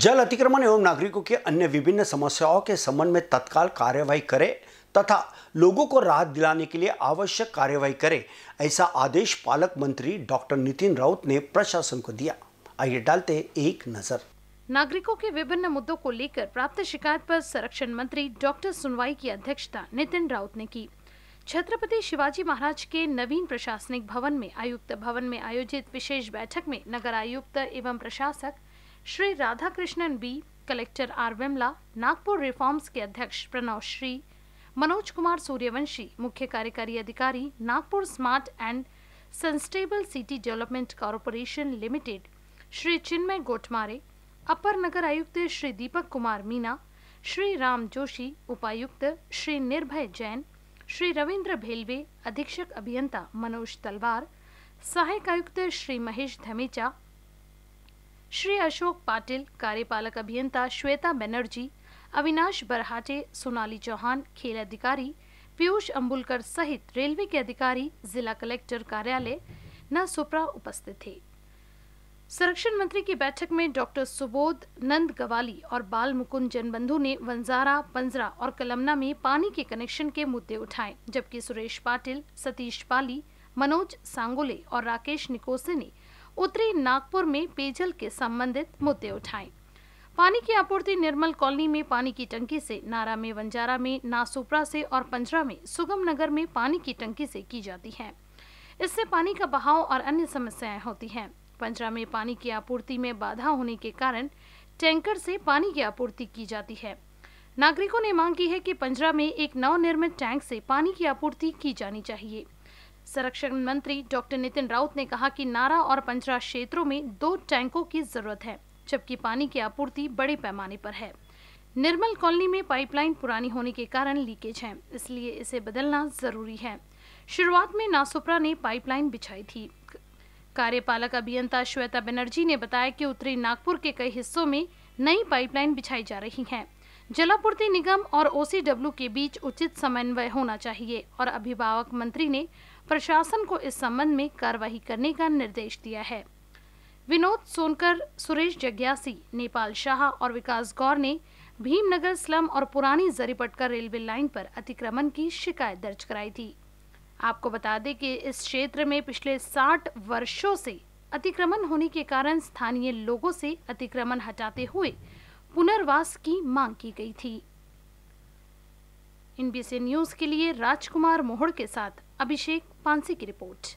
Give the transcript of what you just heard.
जल अतिक्रमण एवं नागरिकों की अन्य विभिन्न समस्याओं के संबंध में तत्काल कार्यवाही करे तथा लोगों को राहत दिलाने के लिए आवश्यक कार्यवाही करे ऐसा आदेश पालक मंत्री डॉक्टर नितिन राउत ने प्रशासन को दिया आइए डालते एक नजर नागरिकों के विभिन्न मुद्दों को लेकर प्राप्त शिकायत पर संरक्षण मंत्री डॉक्टर सुनवाई की अध्यक्षता नितिन राउत ने की छत्रपति शिवाजी महाराज के नवीन प्रशासनिक भवन में आयुक्त भवन में आयोजित विशेष बैठक में नगर आयुक्त एवं प्रशासक Shri Radhakrishnan B collector R Vimala Nagpur reforms के अध्यक्ष प्रणव श्री मनोज कुमार सूर्यवंशी मुख्य कार्यकारी अधिकारी Nagpur smart and sustainable city development corporation limited Shri Chinmay Gotmare अपर नगर आयुक्त श्री दीपक कुमार मीना श्री राम जोशी उपायुक्त श्री निर्भय जैन श्री रविंद्र भेलवे अधीक्षक अभियंता मनोज तलवार सहायक आयुक्त श्री महेश धमेचा श्री अशोक पाटिल कार्यपालक अभियंता श्वेता बनर्जी अविनाश बरहाटे सोनाली चौहान खेल अधिकारी पीयूष अम्बुलकर सहित रेलवे के अधिकारी जिला कलेक्टर कार्यालय न सुप्रा उपस्थित थे संरक्षण मंत्री की बैठक में डॉक्टर सुबोध नंद गवाली और बाल मुकुंद जनबंधु ने वंजारा पंजरा और कलमना में पानी के कनेक्शन के मुद्दे उठाए जबकि सुरेश पाटिल सतीश पाली मनोज सांगोले और राकेश निकोसे ने उत्तरी नागपुर में पेयजल के संबंधित मुद्दे उठाए पानी की आपूर्ति निर्मल कॉलोनी में पानी की टंकी से नारा में वंजारा में नासुपरा से और पंजरा में सुगम नगर में पानी की टंकी से की जाती है इससे पानी का बहाव और अन्य समस्याएं होती हैं पंजरा में पानी की आपूर्ति में बाधा होने के कारण टैंकर से पानी की आपूर्ति की जाती है नागरिकों ने मांग की है कि पंजरा में एक नवनिर्मित टैंक से पानी की आपूर्ति की जानी चाहिए संरक्षण मंत्री डॉक्टर नितिन राउत ने कहा कि नारा और पंजरा क्षेत्रों में दो टैंकों की जरूरत है जबकि पानी की आपूर्ति बड़े पैमाने पर है निर्मल कॉलोनी में पाइपलाइन पुरानी होने के कारण लीकेज है इसलिए इसे बदलना जरूरी है शुरुआत में नासोपरा ने पाइपलाइन बिछाई थी कार्यपालक अभियंता श्वेता बनर्जी ने बताया कि उत्तरी नागपुर के कई हिस्सों में नई पाइपलाइन बिछाई जा रही है जलापूर्ति निगम और ओसीडब्ल्यू के बीच उचित समन्वय होना चाहिए और अभिभावक मंत्री ने प्रशासन को इस संबंध में कार्रवाई करने का निर्देश दिया है विनोद सोनकर सुरेश जग्यासी नेपाल शाह और विकास गौर ने भीमनगर स्लम और पुरानी जरीपटका रेलवे लाइन पर अतिक्रमण की शिकायत दर्ज कराई थी आपको बता दें कि इस क्षेत्र में पिछले 60 वर्षों से अतिक्रमण होने के कारण स्थानीय लोगों से अतिक्रमण हटाते हुए पुनर्वास की मांग की गई थी एनबीसी न्यूज के लिए राजकुमार मोहड़ के साथ अभिषेक पांसी की रिपोर्ट